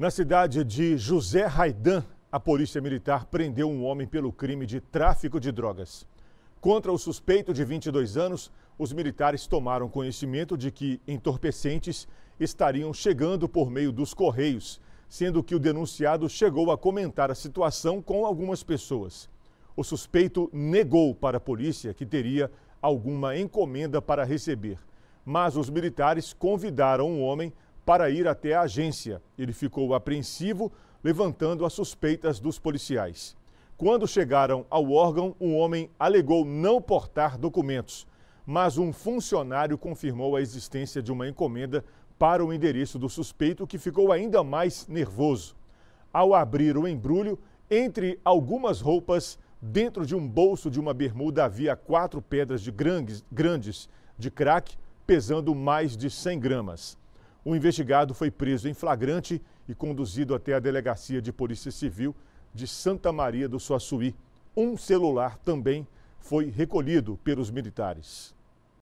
Na cidade de José Raidan, a polícia militar prendeu um homem pelo crime de tráfico de drogas. Contra o suspeito de 22 anos, os militares tomaram conhecimento de que entorpecentes estariam chegando por meio dos correios, sendo que o denunciado chegou a comentar a situação com algumas pessoas. O suspeito negou para a polícia que teria alguma encomenda para receber, mas os militares convidaram o homem para ir até a agência. Ele ficou apreensivo, levantando as suspeitas dos policiais. Quando chegaram ao órgão, o homem alegou não portar documentos, mas um funcionário confirmou a existência de uma encomenda para o endereço do suspeito, que ficou ainda mais nervoso. Ao abrir o embrulho, entre algumas roupas, dentro de um bolso de uma bermuda havia quatro pedras de grandes, grandes de crack, pesando mais de 100 gramas. O investigado foi preso em flagrante e conduzido até a delegacia de Polícia Civil de Santa Maria do Suaçuí. Um celular também foi recolhido pelos militares.